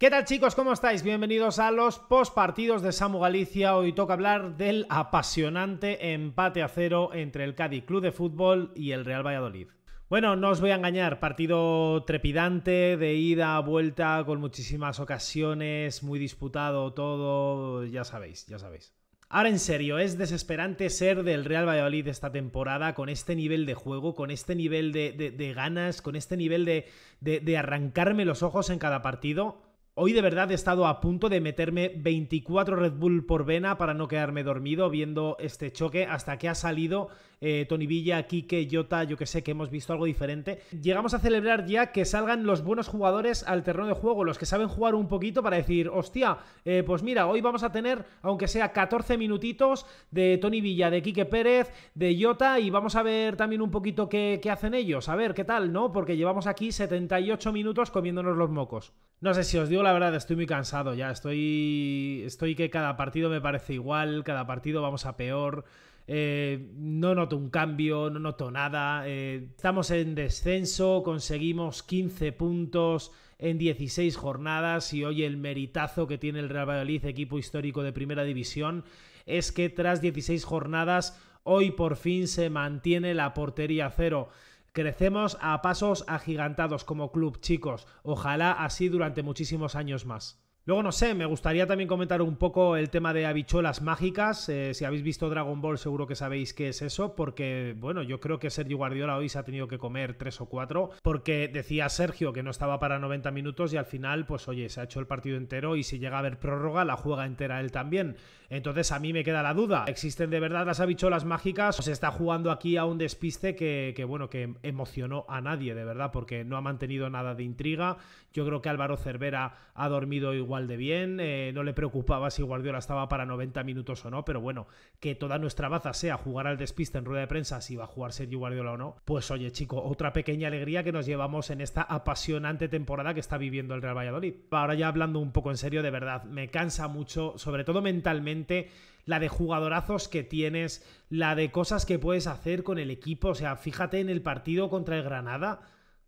¿Qué tal chicos? ¿Cómo estáis? Bienvenidos a los postpartidos de Samu Galicia. Hoy toca hablar del apasionante empate a cero entre el Cádiz Club de Fútbol y el Real Valladolid. Bueno, no os voy a engañar, partido trepidante, de ida, a vuelta, con muchísimas ocasiones, muy disputado todo, ya sabéis, ya sabéis. Ahora en serio, es desesperante ser del Real Valladolid esta temporada con este nivel de juego, con este nivel de, ganas, con este nivel de, de arrancarme los ojos en cada partido. Hoy de verdad he estado a punto de meterme 24 Red Bull por vena para no quedarme dormido viendo este choque hasta que ha salido eh, Tony Villa, Quique, Jota, yo que sé que hemos visto algo diferente. Llegamos a celebrar ya que salgan los buenos jugadores al terreno de juego, los que saben jugar un poquito para decir, hostia, eh, pues mira, hoy vamos a tener, aunque sea 14 minutitos, de Tony Villa, de Quique Pérez, de Jota y vamos a ver también un poquito qué, qué hacen ellos, a ver qué tal, ¿no? Porque llevamos aquí 78 minutos comiéndonos los mocos. No sé si os digo la la verdad, estoy muy cansado ya. Estoy, estoy que cada partido me parece igual, cada partido vamos a peor. Eh, no noto un cambio, no noto nada. Eh, estamos en descenso, conseguimos 15 puntos en 16 jornadas y hoy el meritazo que tiene el Real Valladolid, equipo histórico de primera división, es que tras 16 jornadas, hoy por fin se mantiene la portería cero. Crecemos a pasos agigantados como club, chicos. Ojalá así durante muchísimos años más. Luego, no sé, me gustaría también comentar un poco el tema de habichuelas mágicas. Eh, si habéis visto Dragon Ball, seguro que sabéis qué es eso, porque, bueno, yo creo que Sergio Guardiola hoy se ha tenido que comer tres o cuatro, porque decía Sergio que no estaba para 90 minutos y al final, pues oye, se ha hecho el partido entero y si llega a haber prórroga, la juega entera él también. Entonces, a mí me queda la duda: ¿existen de verdad las habichuelas mágicas? ¿O se está jugando aquí a un despiste que, bueno, que emocionó a nadie, de verdad, porque no ha mantenido nada de intriga? Yo creo que Álvaro Cervera ha dormido igual de bien, eh, no le preocupaba si Guardiola estaba para 90 minutos o no, pero bueno, que toda nuestra baza sea jugar al despiste en rueda de prensa, si va a jugar Sergio Guardiola o no, pues oye chico, otra pequeña alegría que nos llevamos en esta apasionante temporada que está viviendo el Real Valladolid. Ahora ya hablando un poco en serio, de verdad, me cansa mucho, sobre todo mentalmente, la de jugadorazos que tienes, la de cosas que puedes hacer con el equipo, o sea, fíjate en el partido contra el Granada,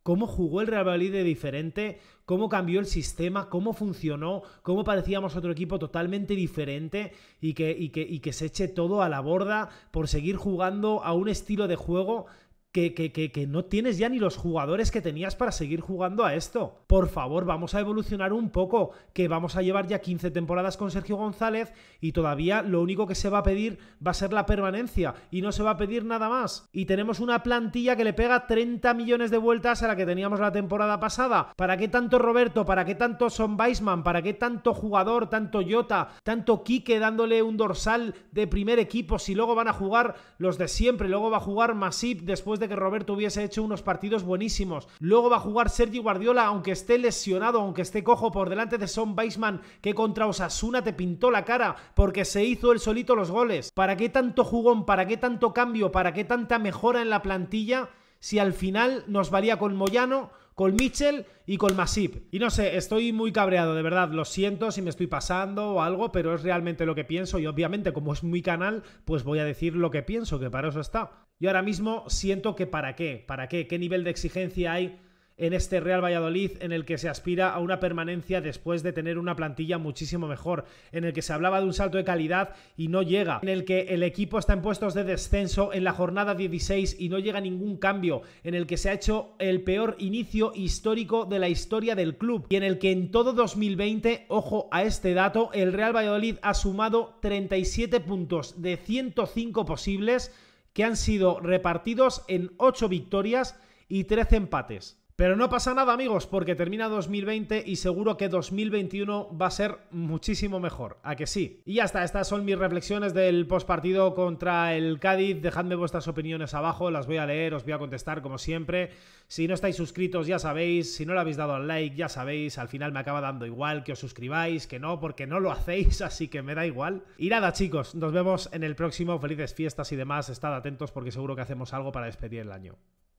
cómo jugó el Real Madrid de diferente, cómo cambió el sistema, cómo funcionó, cómo parecíamos otro equipo totalmente diferente y que, que, y que se eche todo a la borda por seguir jugando a un estilo de juego que, no tienes ya ni los jugadores que tenías para seguir jugando a esto. Por favor, vamos a evolucionar un poco, que vamos a llevar ya 15 temporadas con Sergio González y todavía lo único que se va a pedir va a ser la permanencia y no se va a pedir nada más. Y tenemos una plantilla que le pega 30 millones de vueltas a la que teníamos la temporada pasada. ¿Para qué tanto Roberto? ¿Para qué tanto Son Weisman? ¿Para qué tanto jugador? ¿Tanto Jota? ¿Tanto Quique dándole un dorsal de primer equipo si luego van a jugar los de siempre? Luego va a jugar Masip después de que Roberto hubiese hecho unos partidos buenísimos. Luego va a jugar Sergio Guardiola, aunque esté lesionado, aunque esté cojo por delante de Son Weisman, que contra Osasuna te pintó la cara porque se hizo él solito los goles. ¿Para qué tanto jugón? ¿Para qué tanto cambio? ¿Para qué tanta mejora en la plantilla? Si al final nos valía con Moyano, con Mitchell y con Masip. Y no sé, estoy muy cabreado, de verdad, lo siento si me estoy pasando o algo, pero es realmente lo que pienso y obviamente como es muy canal, pues voy a decir lo que pienso, que para eso está. Yo ahora mismo siento que para qué, para qué, qué nivel de exigencia hay en este Real Valladolid en el que se aspira a una permanencia después de tener una plantilla muchísimo mejor, en el que se hablaba de un salto de calidad y no llega, en el que el equipo está en puestos de descenso en la jornada 16 y no llega ningún cambio, en el que se ha hecho el peor inicio histórico de la historia del club y en el que en todo 2020, ojo a este dato, el Real Valladolid ha sumado 37 puntos de 105 posibles que han sido repartidos en 8 victorias y 13 empates. Pero no pasa nada, amigos, porque termina 2020 y seguro que 2021 va a ser muchísimo mejor. ¿A que sí? Y ya está, estas son mis reflexiones del postpartido contra el Cádiz. Dejadme vuestras opiniones abajo, las voy a leer, os voy a contestar como siempre. Si no estáis suscritos, ya sabéis. Si no le habéis dado al like, ya sabéis. Al final me acaba dando igual que os suscribáis, que no, porque no lo hacéis, así que me da igual. Y nada, chicos, nos vemos en el próximo. Felices fiestas y demás. Estad atentos porque seguro que hacemos algo para despedir el año.